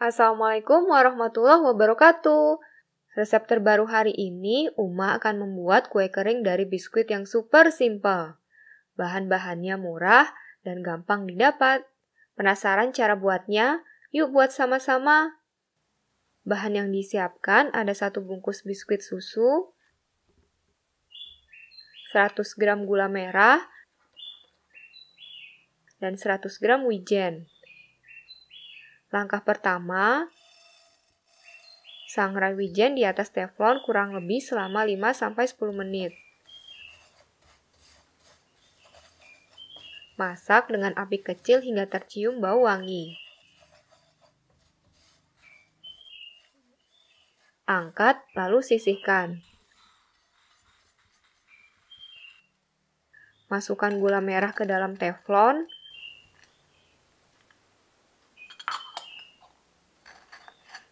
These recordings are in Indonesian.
Assalamualaikum warahmatullahi wabarakatuh. Resep terbaru hari ini, Uma akan membuat kue kering dari biskuit yang super simple. Bahan-bahannya murah dan gampang didapat. Penasaran cara buatnya? Yuk buat sama-sama. Bahan yang disiapkan ada satu bungkus biskuit susu, 100 gram gula merah, dan 100 gram wijen. Langkah pertama, sangrai wijen di atas teflon kurang lebih selama 5-10 menit. Masak dengan api kecil hingga tercium bau wangi. Angkat, lalu sisihkan. Masukkan gula merah ke dalam teflon,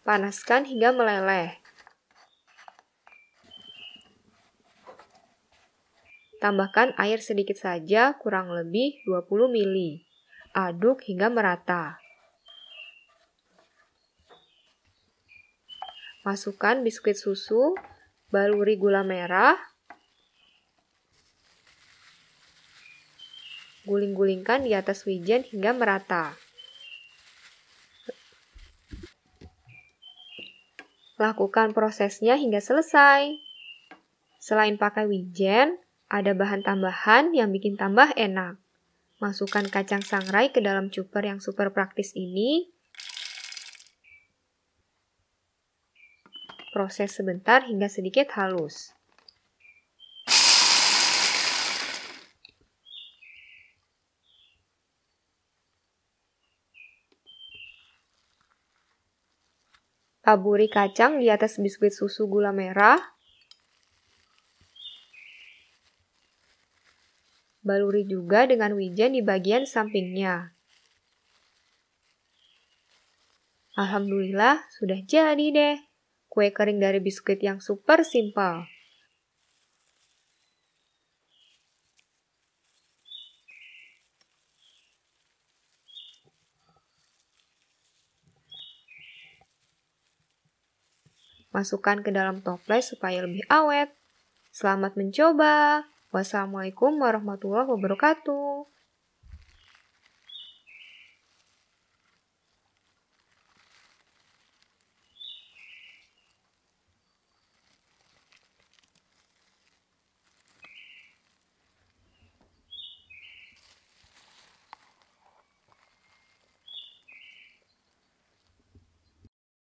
Panaskan hingga meleleh. Tambahkan air sedikit saja, kurang lebih 20 ml. Aduk hingga merata. Masukkan biskuit susu, baluri gula merah, guling-gulingkan di atas wijen hingga merata. Lakukan prosesnya hingga selesai. Selain pakai wijen, ada bahan tambahan yang bikin tambah enak. Masukkan kacang sangrai ke dalam cuper yang super praktis ini. Proses sebentar hingga sedikit halus. Taburi kacang di atas biskuit susu gula merah. Baluri juga dengan wijen di bagian sampingnya. Alhamdulillah, sudah jadi deh. Kue kering dari biskuit yang super simple. Masukkan ke dalam toples supaya lebih awet. Selamat mencoba. Wassalamualaikum warahmatullahi wabarakatuh.